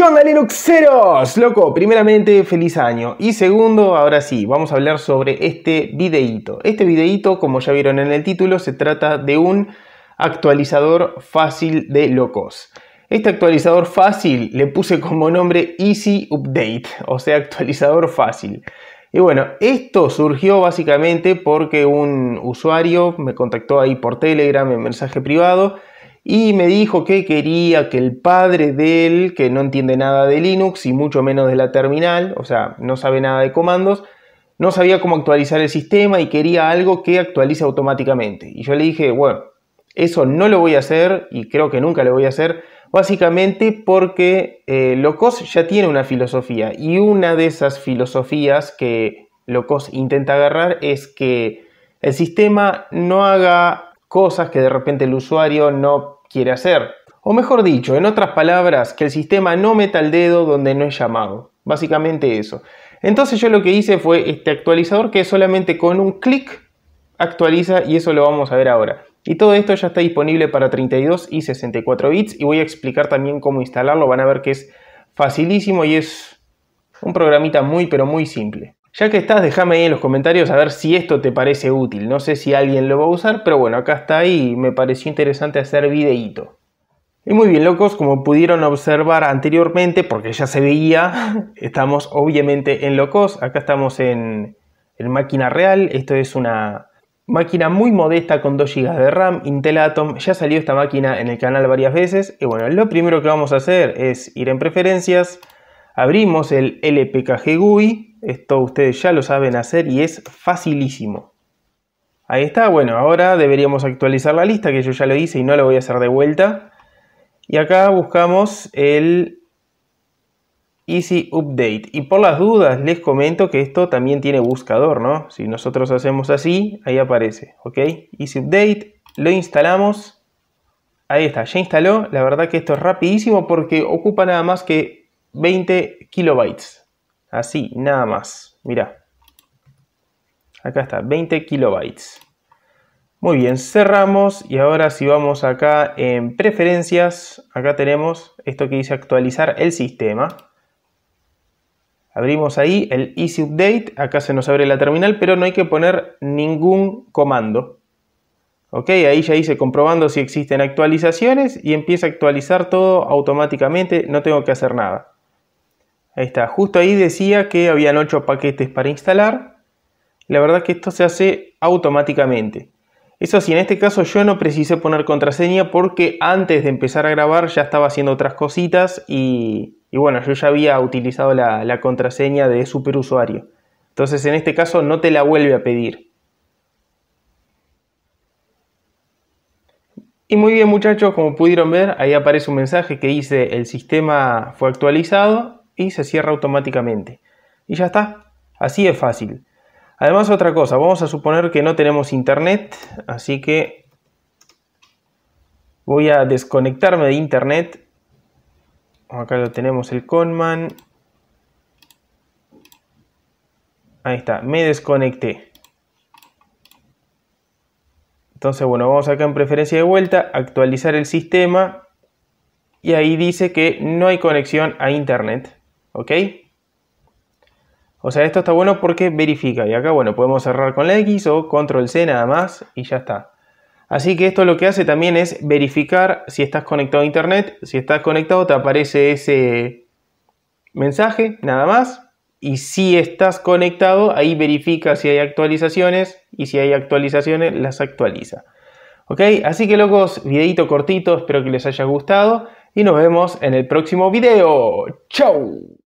¿Qué onda Linuxeros? Loco, primeramente feliz año y segundo, ahora sí, vamos a hablar sobre este videíto. Este videíto, como ya vieron en el título, se trata de un actualizador fácil de locos. Este actualizador fácil le puse como nombre Easy Update, o sea, actualizador fácil. Y bueno, esto surgió básicamente porque un usuario me contactó ahí por Telegram en mensaje privado y me dijo que quería que el padre de él, que no entiende nada de Linux y mucho menos de la terminal, o sea, no sabe nada de comandos, no sabía cómo actualizar el sistema y quería algo que actualice automáticamente. Y yo le dije, bueno, eso no lo voy a hacer y creo que nunca lo voy a hacer, básicamente porque eh, Locos ya tiene una filosofía y una de esas filosofías que Locos intenta agarrar es que el sistema no haga cosas que de repente el usuario no quiere hacer. O mejor dicho, en otras palabras, que el sistema no meta el dedo donde no es llamado. Básicamente eso. Entonces yo lo que hice fue este actualizador que solamente con un clic actualiza y eso lo vamos a ver ahora. Y todo esto ya está disponible para 32 y 64 bits y voy a explicar también cómo instalarlo. Van a ver que es facilísimo y es un programita muy pero muy simple. Ya que estás, déjame ahí en los comentarios a ver si esto te parece útil. No sé si alguien lo va a usar, pero bueno, acá está y me pareció interesante hacer videíto. Y muy bien, locos, como pudieron observar anteriormente, porque ya se veía, estamos obviamente en locos. Acá estamos en, en máquina real. Esto es una máquina muy modesta con 2 GB de RAM, Intel Atom. Ya salió esta máquina en el canal varias veces. Y bueno, lo primero que vamos a hacer es ir en preferencias Abrimos el LPKG GUI, esto ustedes ya lo saben hacer y es facilísimo. Ahí está, bueno, ahora deberíamos actualizar la lista que yo ya lo hice y no lo voy a hacer de vuelta. Y acá buscamos el Easy Update. Y por las dudas les comento que esto también tiene buscador, ¿no? Si nosotros hacemos así, ahí aparece, ¿ok? Easy Update, lo instalamos. Ahí está, ya instaló. La verdad que esto es rapidísimo porque ocupa nada más que 20 kilobytes. Así, nada más. Mirá. Acá está, 20 kilobytes. Muy bien, cerramos y ahora si vamos acá en preferencias, acá tenemos esto que dice actualizar el sistema. Abrimos ahí el Easy Update, acá se nos abre la terminal, pero no hay que poner ningún comando. Ok, ahí ya dice comprobando si existen actualizaciones y empieza a actualizar todo automáticamente, no tengo que hacer nada. Ahí está, justo ahí decía que habían 8 paquetes para instalar. La verdad que esto se hace automáticamente. Eso sí, en este caso yo no precisé poner contraseña porque antes de empezar a grabar ya estaba haciendo otras cositas y, bueno, yo ya había utilizado la, la contraseña de superusuario. Entonces en este caso no te la vuelve a pedir. Y muy bien muchachos, como pudieron ver, ahí aparece un mensaje que dice el sistema fue actualizado y se cierra automáticamente. Y ya está, así es fácil. Además otra cosa, vamos a suponer que no tenemos internet, así que voy a desconectarme de internet. Acá lo tenemos el conman. Ahí está, me desconecté. Entonces, bueno, vamos acá en preferencia de vuelta, actualizar el sistema y ahí dice que no hay conexión a internet. ¿Ok? O sea, esto está bueno porque verifica. Y acá, bueno, podemos cerrar con la X o control C nada más y ya está. Así que esto lo que hace también es verificar si estás conectado a internet. Si estás conectado te aparece ese mensaje nada más. Y si estás conectado, ahí verifica si hay actualizaciones y si hay actualizaciones las actualiza. ¿Ok? Así que locos, videito cortito, espero que les haya gustado y nos vemos en el próximo video. ¡Chau!